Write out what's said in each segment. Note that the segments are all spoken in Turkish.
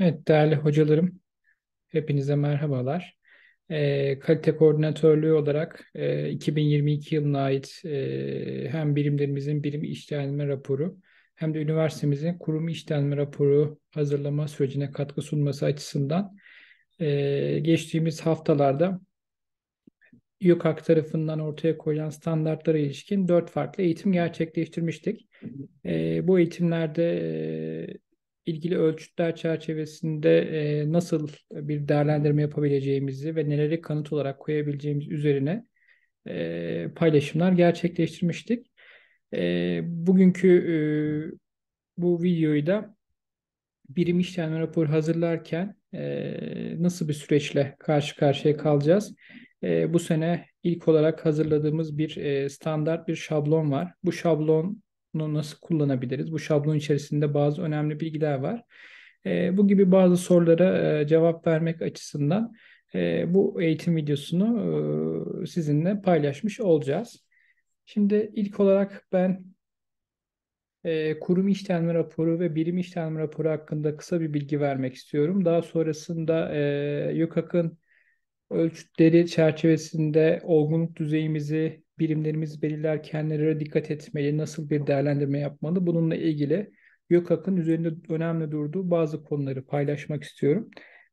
Evet değerli hocalarım, hepinize merhabalar. E, kalite koordinatörlüğü olarak e, 2022 yılına ait e, hem birimlerimizin birim işlenme raporu hem de üniversitemizin kurum işlenme raporu hazırlama sürecine katkı sunması açısından e, geçtiğimiz haftalarda YÖKAK tarafından ortaya koyulan standartlara ilişkin dört farklı eğitim gerçekleştirmiştik. E, bu eğitimlerde e, ilgili ölçütler çerçevesinde e, nasıl bir değerlendirme yapabileceğimizi ve neleri kanıt olarak koyabileceğimiz üzerine e, paylaşımlar gerçekleştirmiştik. E, bugünkü e, bu videoyu da birim işlenme raporu hazırlarken e, nasıl bir süreçle karşı karşıya kalacağız? E, bu sene ilk olarak hazırladığımız bir e, standart bir şablon var. Bu şablon bunu nasıl kullanabiliriz? Bu şablon içerisinde bazı önemli bilgiler var. E, bu gibi bazı sorulara e, cevap vermek açısından e, bu eğitim videosunu e, sizinle paylaşmış olacağız. Şimdi ilk olarak ben e, kurum işlenme raporu ve birim işlenme raporu hakkında kısa bir bilgi vermek istiyorum. Daha sonrasında e, YÖKAK'ın ölçütleri çerçevesinde olgunluk düzeyimizi birimlerimiz belirlerken nelere dikkat etmeli, nasıl bir değerlendirme yapmalı bununla ilgili YÖKAK'ın üzerinde önemli durduğu bazı konuları paylaşmak istiyorum.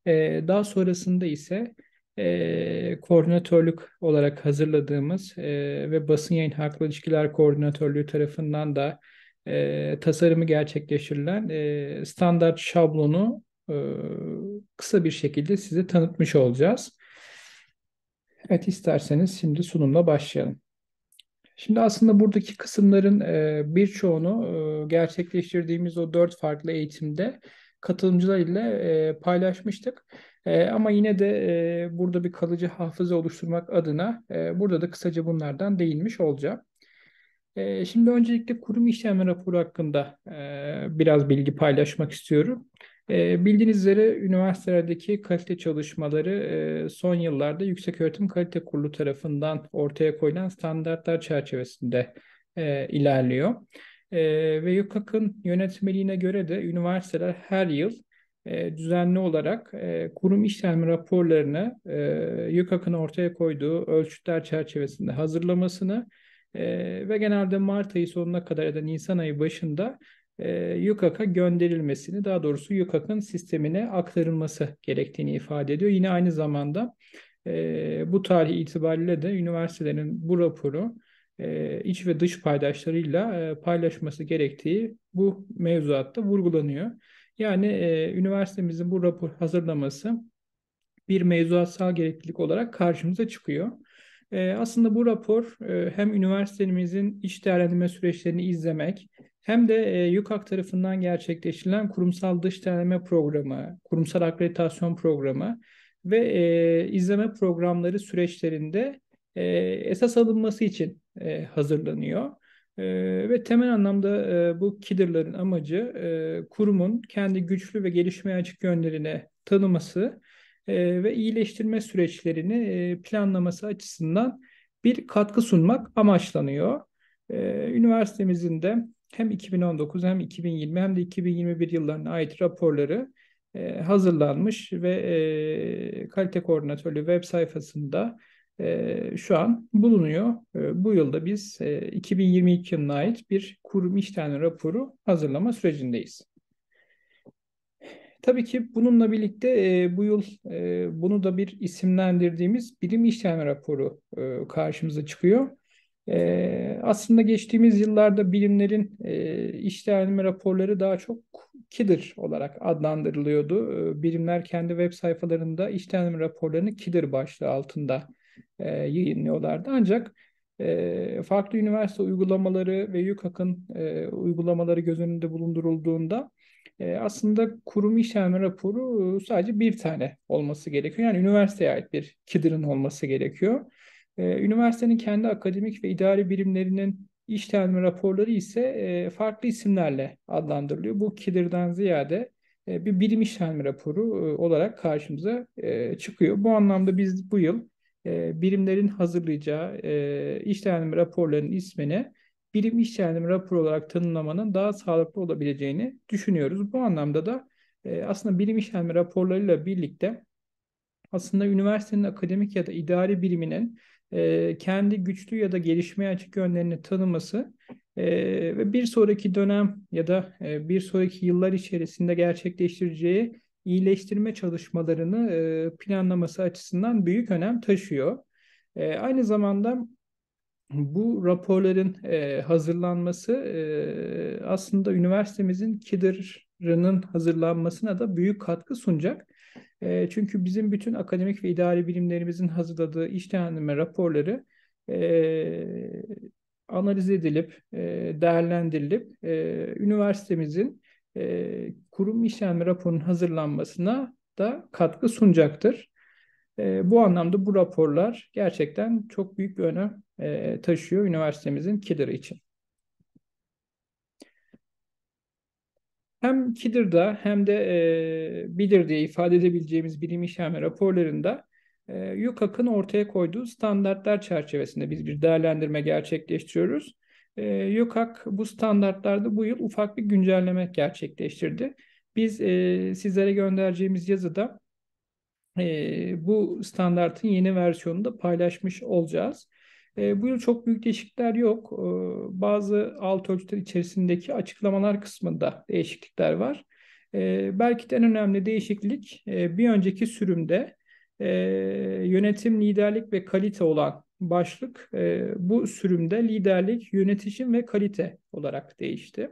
Ee, daha sonrasında ise e, koordinatörlük olarak hazırladığımız e, ve basın yayın haklı ilişkiler koordinatörlüğü tarafından da e, tasarımı gerçekleştirilen e, standart şablonu e, kısa bir şekilde size tanıtmış olacağız. Evet isterseniz şimdi sunumla başlayalım. Şimdi aslında buradaki kısımların e, birçoğunu e, gerçekleştirdiğimiz o dört farklı eğitimde katılımcılar ile e, paylaşmıştık. ama yine de burada bir kalıcı hafıza oluşturmak adına burada da kısaca bunlardan değinmiş olacağım. şimdi öncelikle kurum işlem raporu hakkında biraz bilgi paylaşmak istiyorum. Ee, bildiğiniz üzere üniversitelerdeki kalite çalışmaları e, son yıllarda Yükseköğretim Kalite Kurulu tarafından ortaya koyulan standartlar çerçevesinde e, ilerliyor. E, ve YÖKAK'ın yönetmeliğine göre de üniversiteler her yıl düzenli olarak kurum işlem raporlarını e, YÖKAK'ın ortaya koyduğu ölçütler çerçevesinde hazırlamasını ve genelde Mart ayı sonuna kadar ya da Nisan ayı başında e, Yukak'a gönderilmesini daha doğrusu Yukak'ın sistemine aktarılması gerektiğini ifade ediyor. Yine aynı zamanda e, bu tarih itibariyle de üniversitelerin bu raporu e, iç ve dış paydaşlarıyla e, paylaşması gerektiği bu mevzuatta vurgulanıyor. Yani e, üniversitemizin bu rapor hazırlaması bir mevzuatsal gereklilik olarak karşımıza çıkıyor. E, aslında bu rapor e, hem üniversitemizin iç değerlendirme süreçlerini izlemek hem de e, YUKAK tarafından gerçekleştirilen kurumsal dış deneme programı, kurumsal akreditasyon programı ve e, izleme programları süreçlerinde e, esas alınması için e, hazırlanıyor. E, ve temel anlamda e, bu KİDR'ların amacı e, kurumun kendi güçlü ve gelişmeye açık yönlerine tanıması e, ve iyileştirme süreçlerini e, planlaması açısından bir katkı sunmak amaçlanıyor. E, üniversitemizin de hem 2019 hem 2020 hem de 2021 yıllarına ait raporları e, hazırlanmış ve e, kalite koordinatörlüğü web sayfasında e, şu an bulunuyor. E, bu yılda biz e, 2022 yılına ait bir kurum iş raporu hazırlama sürecindeyiz. Tabii ki bununla birlikte e, bu yıl e, bunu da bir isimlendirdiğimiz birim işlem raporu e, karşımıza çıkıyor. E, aslında geçtiğimiz yıllarda bilimlerin e, iş değerlendirme raporları daha çok KIDR olarak adlandırılıyordu. E, bilimler kendi web sayfalarında iş değerlendirme raporlarını KIDR başlığı altında e, yayınlıyorlardı. Ancak e, farklı üniversite uygulamaları ve YÜKAK'ın e, uygulamaları göz önünde bulundurulduğunda e, aslında kurum işlenme raporu sadece bir tane olması gerekiyor. Yani üniversiteye ait bir KIDR'ın olması gerekiyor. Ee, üniversitenin kendi akademik ve idari birimlerinin iş telmi raporları ise e, farklı isimlerle adlandırılıyor. Bu killer'dan ziyade e, bir bilim iş telmi raporu e, olarak karşımıza çıkıyor. Bu anlamda biz bu yıl birimlerin hazırlayacağı iş telmi raporlarının ismini bilim iş yerlimi raporu olarak tanımlamanın daha sağlıklı olabileceğini düşünüyoruz. Bu anlamda da aslında bilim iş yerlimi raporlarıyla birlikte aslında üniversitenin akademik ya da idari biriminin e, kendi güçlü ya da gelişmeye açık yönlerini tanıması e, ve bir sonraki dönem ya da e, bir sonraki yıllar içerisinde gerçekleştireceği iyileştirme çalışmalarını e, planlaması açısından büyük önem taşıyor. E, aynı zamanda bu raporların e, hazırlanması e, aslında üniversitemizin KİDR'ının hazırlanmasına da büyük katkı sunacak. E, çünkü bizim bütün akademik ve idari bilimlerimizin hazırladığı iştihanname raporları e, analiz edilip, e, değerlendirilip e, üniversitemizin e, kurum işlenme raporunun hazırlanmasına da katkı sunacaktır. E, bu anlamda bu raporlar gerçekten çok büyük bir önem e, taşıyor üniversitemizin KİDER için. hem Kidder'da hem de e, Bilir diye ifade edebileceğimiz bilim işlem raporlarında e, YUKAK'ın ortaya koyduğu standartlar çerçevesinde biz bir değerlendirme gerçekleştiriyoruz. E, YUKAK bu standartlarda bu yıl ufak bir güncelleme gerçekleştirdi. Biz e, sizlere göndereceğimiz yazıda e, bu standartın yeni versiyonunu da paylaşmış olacağız. E, bu yıl çok büyük değişiklikler yok. E, bazı alt ölçüler içerisindeki açıklamalar kısmında değişiklikler var. E, belki de en önemli değişiklik e, bir önceki sürümde e, yönetim, liderlik ve kalite olan başlık e, bu sürümde liderlik, yönetişim ve kalite olarak değişti.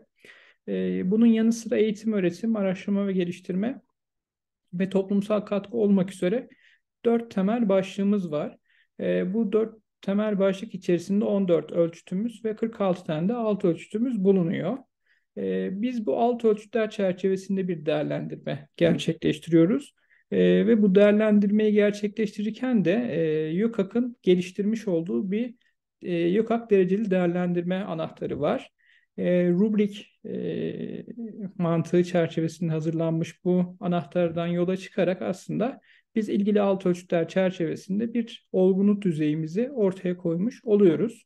E, bunun yanı sıra eğitim, öğretim, araştırma ve geliştirme ve toplumsal katkı olmak üzere dört temel başlığımız var. E, bu dört temel başlık içerisinde 14 ölçütümüz ve 46 tane de alt ölçütümüz bulunuyor. E, biz bu alt ölçütler çerçevesinde bir değerlendirme gerçekleştiriyoruz. E, ve bu değerlendirmeyi gerçekleştirirken de e, YÖKAK'ın geliştirmiş olduğu bir e, YÖKAK dereceli değerlendirme anahtarı var. E, rubrik e, mantığı çerçevesinde hazırlanmış bu anahtardan yola çıkarak aslında biz ilgili alt ölçütler çerçevesinde bir olgunluk düzeyimizi ortaya koymuş oluyoruz.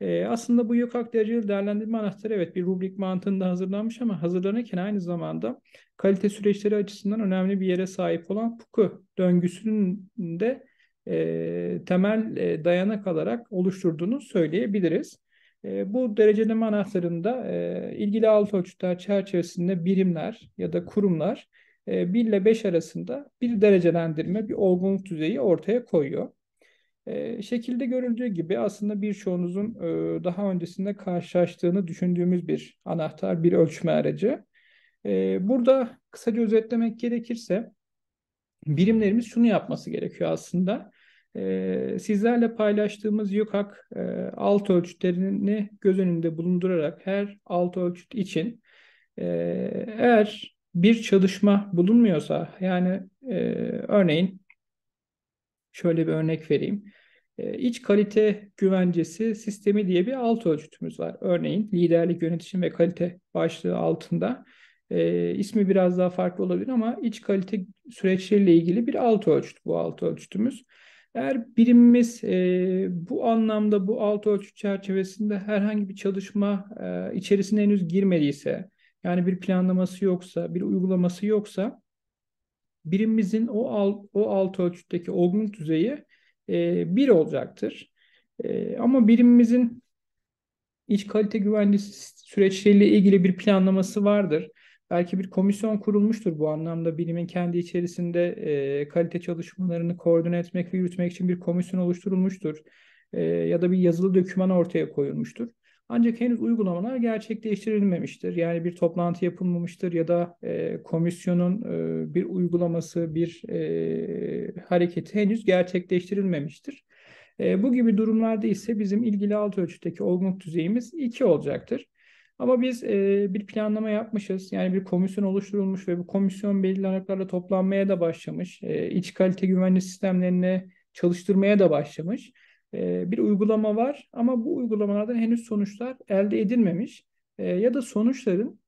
E, aslında bu yukak dereceli değerlendirme anahtarı evet bir rubrik mantığında hazırlanmış ama hazırlanırken aynı zamanda kalite süreçleri açısından önemli bir yere sahip olan PUKU döngüsünün de e, temel e, dayanak alarak oluşturduğunu söyleyebiliriz. E, bu dereceleme anahtarında e, ilgili alt ölçütler çerçevesinde birimler ya da kurumlar 1 e, ile 5 arasında bir derecelendirme, bir olgunluk düzeyi ortaya koyuyor. E, şekilde görüldüğü gibi aslında birçoğunuzun e, daha öncesinde karşılaştığını düşündüğümüz bir anahtar, bir ölçme aracı. E, burada kısaca özetlemek gerekirse birimlerimiz şunu yapması gerekiyor aslında. E, sizlerle paylaştığımız YUKAK e, alt ölçütlerini göz önünde bulundurarak her alt ölçüt için e, eğer bir çalışma bulunmuyorsa yani e, örneğin şöyle bir örnek vereyim. E, iç kalite güvencesi sistemi diye bir alt ölçütümüz var. Örneğin liderlik, yönetişim ve kalite başlığı altında e, ismi biraz daha farklı olabilir ama iç kalite süreçleriyle ilgili bir alt ölçüt bu alt ölçütümüz. Eğer birimimiz e, bu anlamda bu alt ölçüt çerçevesinde herhangi bir çalışma e, içerisine henüz girmediyse yani bir planlaması yoksa, bir uygulaması yoksa birimizin o alt, o alt ölçütteki olgunluk düzeyi e, bir olacaktır. E, ama birimimizin iç kalite güvenliği süreçleriyle ilgili bir planlaması vardır. Belki bir komisyon kurulmuştur bu anlamda bilimin kendi içerisinde e, kalite çalışmalarını koordine etmek ve yürütmek için bir komisyon oluşturulmuştur. E, ya da bir yazılı döküman ortaya koyulmuştur. Ancak henüz uygulamalar gerçekleştirilmemiştir. Yani bir toplantı yapılmamıştır ya da e, komisyonun e, bir uygulaması, bir e, hareketi henüz gerçekleştirilmemiştir. E, bu gibi durumlarda ise bizim ilgili alt ölçütteki olgunluk düzeyimiz 2 olacaktır. Ama biz e, bir planlama yapmışız. Yani bir komisyon oluşturulmuş ve bu komisyon belirli aralıklarla toplanmaya da başlamış. E, iç kalite güvenli sistemlerini çalıştırmaya da başlamış. E, bir uygulama var ama bu uygulamalardan henüz sonuçlar elde edilmemiş e, ya da sonuçların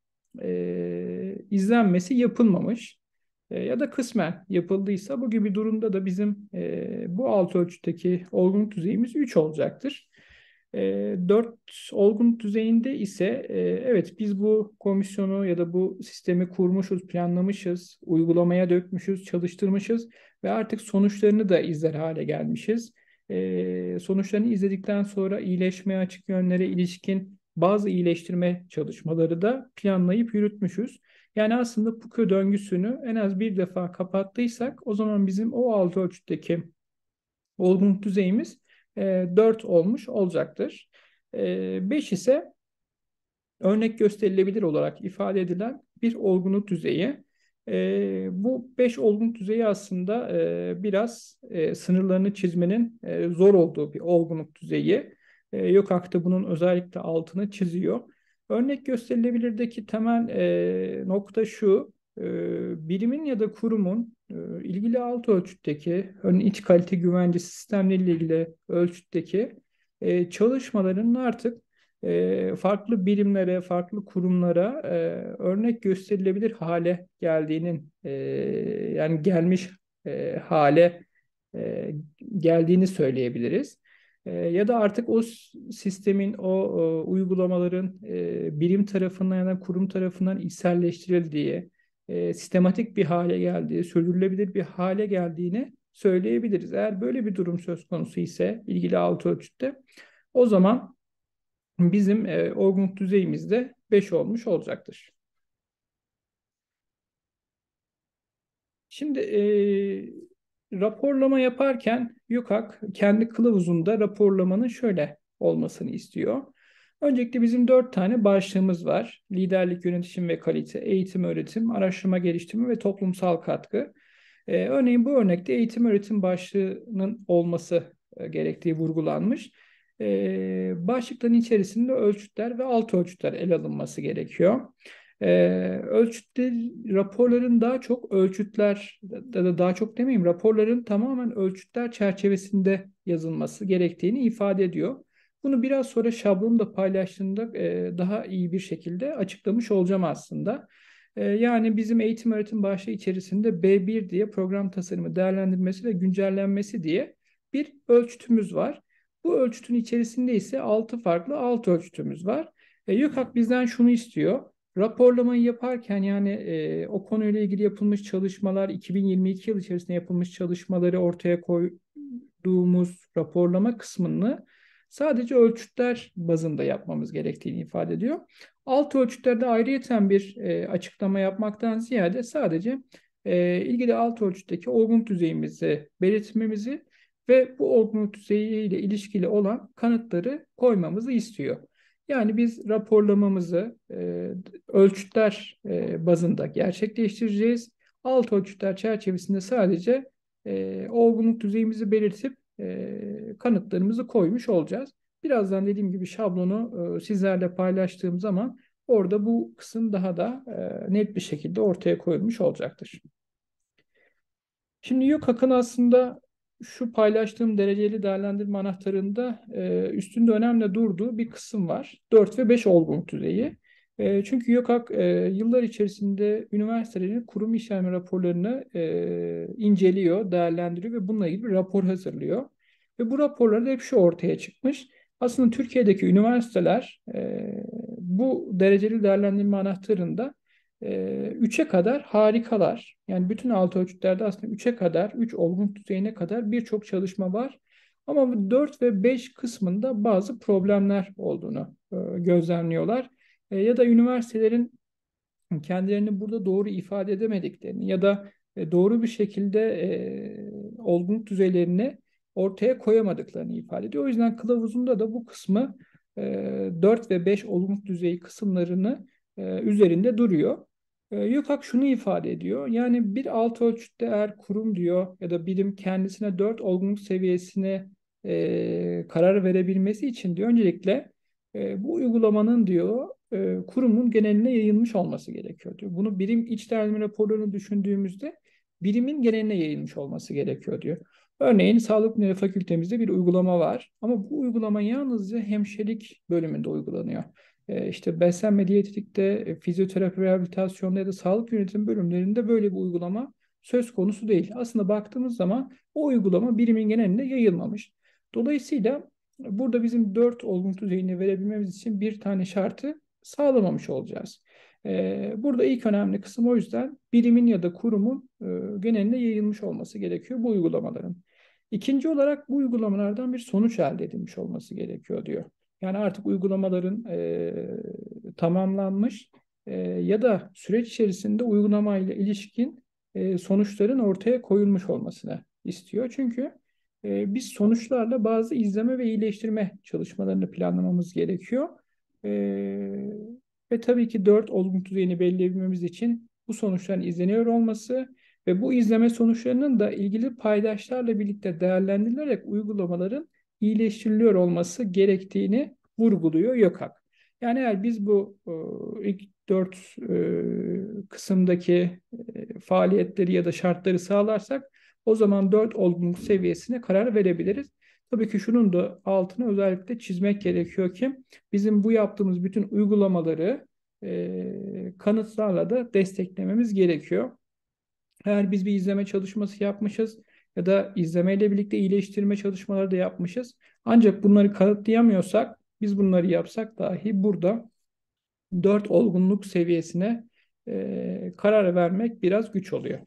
e, izlenmesi yapılmamış ya da kısmen yapıldıysa bu gibi durumda da bizim bu alt ölçütteki olgunluk düzeyimiz 3 olacaktır. 4 olgunluk düzeyinde ise evet biz bu komisyonu ya da bu sistemi kurmuşuz, planlamışız, uygulamaya dökmüşüz, çalıştırmışız ve artık sonuçlarını da izler hale gelmişiz. E, sonuçlarını izledikten sonra iyileşmeye açık yönlere ilişkin bazı iyileştirme çalışmaları da planlayıp yürütmüşüz. Yani aslında PUKÖ döngüsünü en az bir defa kapattıysak o zaman bizim o altı ölçütteki olgunluk düzeyimiz e, 4 olmuş olacaktır. E, 5 ise örnek gösterilebilir olarak ifade edilen bir olgunluk düzeyi. E, bu beş olgunluk düzeyi aslında e, biraz e, sınırlarını çizmenin e, zor olduğu bir olgunluk düzeyi. E, Yokak da bunun özellikle altını çiziyor. Örnek gösterilebilirdeki temel e, nokta şu, e, birimin ya da kurumun e, ilgili alt ölçütteki, örneğin iç kalite güvence sistemleriyle ilgili ölçütteki e, çalışmalarının artık e, farklı birimlere, farklı kurumlara e, örnek gösterilebilir hale geldiğinin e, yani gelmiş e, hale e, geldiğini söyleyebiliriz. E, ya da artık o sistemin, o, o uygulamaların e, birim tarafından ya da kurum tarafından içselleştirildiği, e, sistematik bir hale geldiği, sürdürülebilir bir hale geldiğini söyleyebiliriz. Eğer böyle bir durum söz konusu ise ilgili alt ölçütte o zaman bizim e, olgunluk düzeyimiz de 5 olmuş olacaktır. Şimdi e, raporlama yaparken YUKAK kendi kılavuzunda raporlamanın şöyle olmasını istiyor. Öncelikle bizim dört tane başlığımız var. Liderlik, yönetişim ve kalite, eğitim, öğretim, araştırma, geliştirme ve toplumsal katkı. Ee, örneğin bu örnekte eğitim öğretim başlığının olması e, gerektiği vurgulanmış e, başlıkların içerisinde ölçütler ve alt ölçütler ele alınması gerekiyor. E, ölçütler, raporların daha çok ölçütler, da, da daha çok demeyeyim, raporların tamamen ölçütler çerçevesinde yazılması gerektiğini ifade ediyor. Bunu biraz sonra şablonda paylaştığımda e, daha iyi bir şekilde açıklamış olacağım aslında. Ee, yani bizim eğitim öğretim başlığı içerisinde B1 diye program tasarımı değerlendirmesi ve güncellenmesi diye bir ölçütümüz var. Bu ölçütün içerisinde ise 6 farklı alt ölçütümüz var. E, YÖKAK bizden şunu istiyor. Raporlamayı yaparken yani e, o konuyla ilgili yapılmış çalışmalar, 2022 yıl içerisinde yapılmış çalışmaları ortaya koyduğumuz raporlama kısmını sadece ölçütler bazında yapmamız gerektiğini ifade ediyor. Alt ölçütlerde ayrıyeten bir e, açıklama yapmaktan ziyade sadece e, ilgili alt ölçütteki olgun düzeyimizi belirtmemizi ve bu olgunluk düzeyiyle ilişkili olan kanıtları koymamızı istiyor. Yani biz raporlamamızı e, ölçütler e, bazında gerçekleştireceğiz. Alt ölçütler çerçevesinde sadece e, olgunluk düzeyimizi belirtip e, kanıtlarımızı koymuş olacağız. Birazdan dediğim gibi şablonu e, sizlerle paylaştığım zaman orada bu kısım daha da e, net bir şekilde ortaya koyulmuş olacaktır. Şimdi YÖKAK'ın aslında şu paylaştığım dereceli değerlendirme anahtarında e, üstünde önemli durduğu bir kısım var. 4 ve 5 olgunluk düzeyi. E, çünkü yokak e, yıllar içerisinde üniversitelerin kurum işlem raporlarını e, inceliyor, değerlendiriyor ve bununla ilgili bir rapor hazırlıyor. Ve bu raporlarda hep şu ortaya çıkmış. Aslında Türkiye'deki üniversiteler e, bu dereceli değerlendirme anahtarında 3'e ee, kadar harikalar. Yani bütün altı ölçütlerde aslında 3'e kadar, 3 olgun düzeyine kadar birçok çalışma var. Ama 4 ve 5 kısmında bazı problemler olduğunu e, gözlemliyorlar. E, ya da üniversitelerin kendilerini burada doğru ifade edemediklerini ya da e, doğru bir şekilde olgun düzeylerini ortaya koyamadıklarını ifade ediyor. O yüzden kılavuzunda da bu kısmı 4 ve 5 olgun düzeyi kısımlarını e, üzerinde duruyor. E, Yukak şunu ifade ediyor. Yani bir alt ölçütte eğer kurum diyor ya da birim kendisine dört olgunluk seviyesine e, karar verebilmesi için diyor öncelikle e, bu uygulamanın diyor e, kurumun geneline yayılmış olması gerekiyor diyor. Bunu birim iç değerlendirme raporlarını düşündüğümüzde birimin geneline yayılmış olması gerekiyor diyor. Örneğin sağlık bilimleri fakültemizde bir uygulama var ama bu uygulama yalnızca hemşerilik bölümünde uygulanıyor. E, işte beslenme diyetetikte, e, fizyoterapi, rehabilitasyonda ya da sağlık yönetim bölümlerinde böyle bir uygulama söz konusu değil. Aslında baktığımız zaman o uygulama birimin genelinde yayılmamış. Dolayısıyla burada bizim 4 olgunluk düzeyini verebilmemiz için bir tane şartı sağlamamış olacağız. Ee, burada ilk önemli kısım o yüzden birimin ya da kurumun e, genelinde yayılmış olması gerekiyor bu uygulamaların. İkinci olarak bu uygulamalardan bir sonuç elde edilmiş olması gerekiyor diyor. Yani artık uygulamaların e, tamamlanmış e, ya da süreç içerisinde uygulamayla ilişkin sonuçların ortaya koyulmuş olmasını istiyor. Çünkü biz sonuçlarla bazı izleme ve iyileştirme çalışmalarını planlamamız gerekiyor. Ve tabii ki 4 olumlu düzeyini belirleyebilmemiz için bu sonuçların izleniyor olması ve bu izleme sonuçlarının da ilgili paydaşlarla birlikte değerlendirilerek uygulamaların iyileştiriliyor olması gerektiğini vurguluyor YÖKAK. Yani eğer biz bu e, ilk dört e, kısımdaki e, faaliyetleri ya da şartları sağlarsak o zaman dört olgunluk seviyesine karar verebiliriz. Tabii ki şunun da altını özellikle çizmek gerekiyor ki bizim bu yaptığımız bütün uygulamaları e, kanıtlarla da desteklememiz gerekiyor. Eğer biz bir izleme çalışması yapmışız ya da izlemeyle birlikte iyileştirme çalışmaları da yapmışız. Ancak bunları kanıtlayamıyorsak biz bunları yapsak dahi burada dört olgunluk seviyesine e, karar vermek biraz güç oluyor.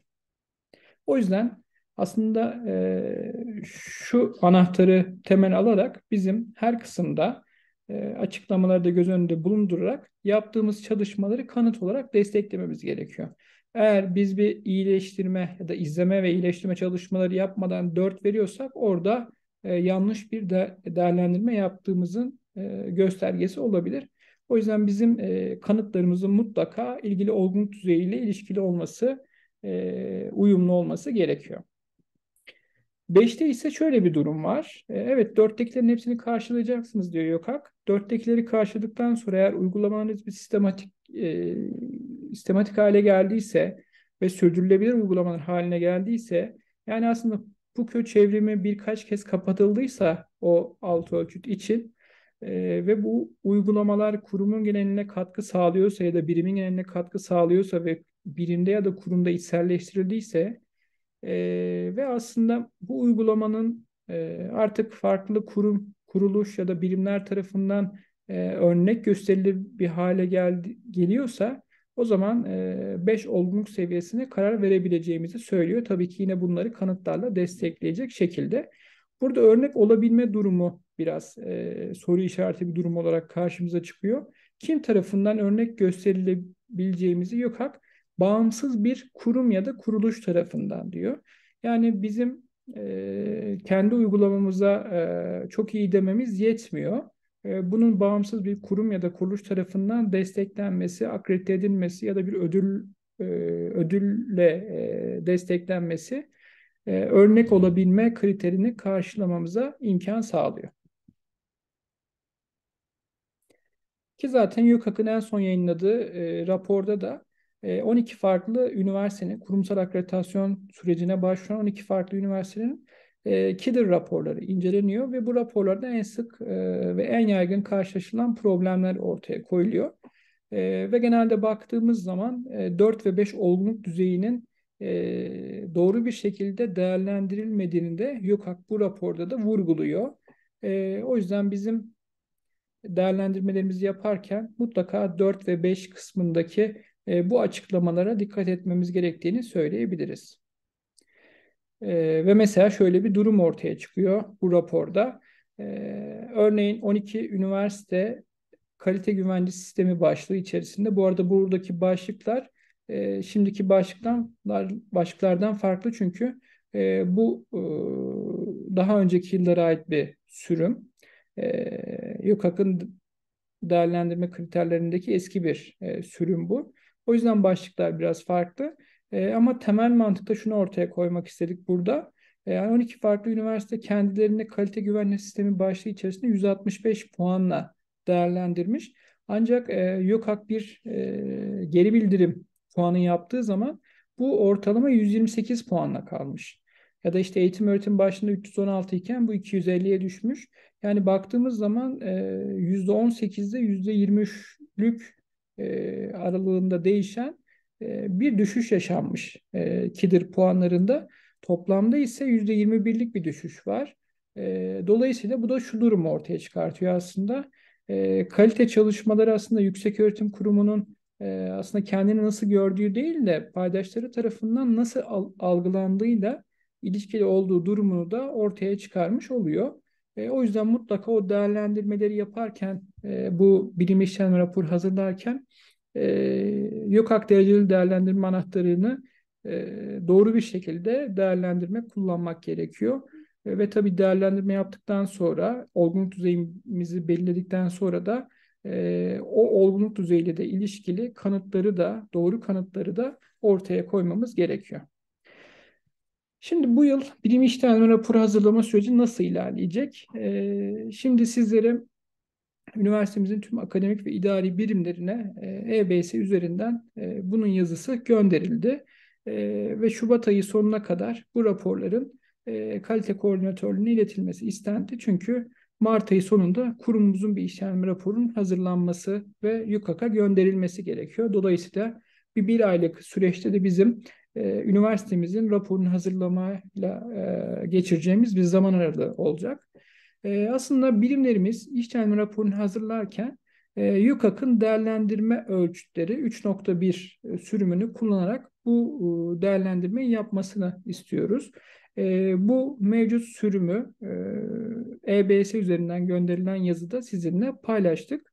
O yüzden aslında e, şu anahtarı temel alarak bizim her kısımda e, açıklamalarda göz önünde bulundurarak yaptığımız çalışmaları kanıt olarak desteklememiz gerekiyor. Eğer biz bir iyileştirme ya da izleme ve iyileştirme çalışmaları yapmadan 4 veriyorsak orada e, yanlış bir de, değerlendirme yaptığımızın e, göstergesi olabilir. O yüzden bizim e, kanıtlarımızın mutlaka ilgili olgun düzeyiyle ilişkili olması, e, uyumlu olması gerekiyor. 5'te ise şöyle bir durum var. E, evet dörttekilerin hepsini karşılayacaksınız diyor Yokak. Dörttekileri karşıladıktan sonra eğer uygulamanız bir sistematik e, sistematik hale geldiyse ve sürdürülebilir uygulamalar haline geldiyse yani aslında bu köy çevrimi birkaç kez kapatıldıysa o altı ölçüt için e, ve bu uygulamalar kurumun geneline katkı sağlıyorsa ya da birimin geneline katkı sağlıyorsa ve birimde ya da kurumda içselleştirildiyse e, ve aslında bu uygulamanın e, artık farklı kurum, kuruluş ya da birimler tarafından e, örnek gösterilir bir hale gel, geliyorsa o zaman 5 e, olgunluk seviyesine karar verebileceğimizi söylüyor. Tabii ki yine bunları kanıtlarla destekleyecek şekilde. Burada örnek olabilme durumu biraz e, soru işareti bir durum olarak karşımıza çıkıyor. Kim tarafından örnek gösterilebileceğimizi YÖKAK bağımsız bir kurum ya da kuruluş tarafından diyor. Yani bizim e, kendi uygulamamıza e, çok iyi dememiz yetmiyor. E, bunun bağımsız bir kurum ya da kuruluş tarafından desteklenmesi, akredite edilmesi ya da bir ödül e, ödülle e, desteklenmesi e, örnek olabilme kriterini karşılamamıza imkan sağlıyor. Ki zaten YÖKAK'ın en son yayınladığı e, raporda da 12 ee, farklı üniversitenin kurumsal akreditasyon sürecine başvuran 12 farklı üniversitenin e, KIDR raporları inceleniyor ve bu raporlarda en sık e, ve en yaygın karşılaşılan problemler ortaya koyuluyor. E, ve genelde baktığımız zaman 4 ve 5 olgunluk düzeyinin doğru bir şekilde değerlendirilmediğini de YOKAK bu raporda da vurguluyor. O yüzden bizim değerlendirmelerimizi yaparken mutlaka 4 ve 5 kısmındaki e, bu açıklamalara dikkat etmemiz gerektiğini söyleyebiliriz. E, ve mesela şöyle bir durum ortaya çıkıyor bu raporda. E, örneğin 12 üniversite kalite güvence sistemi başlığı içerisinde. Bu arada buradaki başlıklar e, şimdiki başlıktan başlıklardan farklı çünkü e, bu e, daha önceki yıllara ait bir sürüm. E, YÖKAK'ın değerlendirme kriterlerindeki eski bir e, sürüm bu. O yüzden başlıklar biraz farklı. E, ama temel mantıkta şunu ortaya koymak istedik burada. E, yani 12 farklı üniversite kendilerini kalite güvenli sistemi başlığı içerisinde 165 puanla değerlendirmiş. Ancak e, YÖKAK bir e, geri bildirim puanı yaptığı zaman bu ortalama 128 puanla kalmış. Ya da işte eğitim öğretim başında 316 iken bu 250'ye düşmüş. Yani baktığımız zaman e, %18'de %23'lük e, aralığında değişen e, bir düşüş yaşanmış e, puanlarında. Toplamda ise %21'lik bir düşüş var. E, dolayısıyla bu da şu durumu ortaya çıkartıyor aslında. kalite çalışmaları aslında Yüksek Öğretim Kurumu'nun aslında kendini nasıl gördüğü değil de paydaşları tarafından nasıl algılandığıyla ilişkili olduğu durumunu da ortaya çıkarmış oluyor. E, o yüzden mutlaka o değerlendirmeleri yaparken e, bu bilim işlem rapor hazırlarken e, YÖKAK dereceli değerlendirme anahtarını e, doğru bir şekilde değerlendirme kullanmak gerekiyor. E, ve tabii değerlendirme yaptıktan sonra olgunluk düzeyimizi belirledikten sonra da e, o olgunluk düzeyiyle de ilişkili kanıtları da doğru kanıtları da ortaya koymamız gerekiyor. Şimdi bu yıl bilim iştahının raporu hazırlama süreci nasıl ilerleyecek? Ee, şimdi sizlere üniversitemizin tüm akademik ve idari birimlerine EBS e üzerinden e, bunun yazısı gönderildi. E, ve Şubat ayı sonuna kadar bu raporların e, kalite koordinatörlüğüne iletilmesi istendi. Çünkü Mart ayı sonunda kurumumuzun bir işlem raporunun hazırlanması ve YUKAK'a gönderilmesi gerekiyor. Dolayısıyla bir, bir aylık süreçte de bizim ee, üniversitemizin raporunu hazırlamayla e, geçireceğimiz bir zaman aralığı olacak. Ee, aslında bilimlerimiz işlenme raporunu hazırlarken e, YUKAK'ın değerlendirme ölçütleri 3.1 e, sürümünü kullanarak bu değerlendirmeyi yapmasını istiyoruz. Bu mevcut sürümü EBS üzerinden gönderilen yazıda sizinle paylaştık.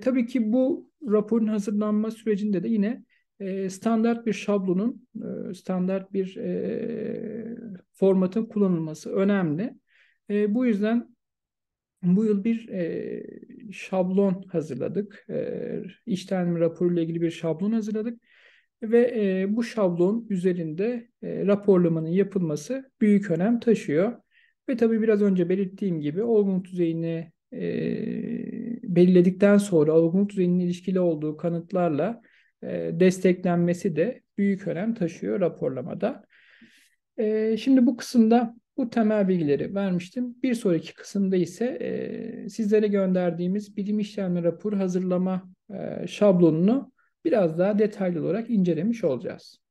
Tabii ki bu raporun hazırlanma sürecinde de yine e, standart bir şablonun, e, standart bir e, formatın kullanılması önemli. E, bu yüzden bu yıl bir e, şablon hazırladık. E, iş tanemi raporuyla ilgili bir şablon hazırladık. Ve e, bu şablon üzerinde e, raporlamanın yapılması büyük önem taşıyor. Ve tabii biraz önce belirttiğim gibi olgunluk düzeyini e, belirledikten sonra olgunluk düzeyinin ilişkili olduğu kanıtlarla e, desteklenmesi de büyük önem taşıyor raporlamada. E, şimdi bu kısımda bu temel bilgileri vermiştim. Bir sonraki kısımda ise e, sizlere gönderdiğimiz bilim işlemli rapor hazırlama şablonunu biraz daha detaylı olarak incelemiş olacağız.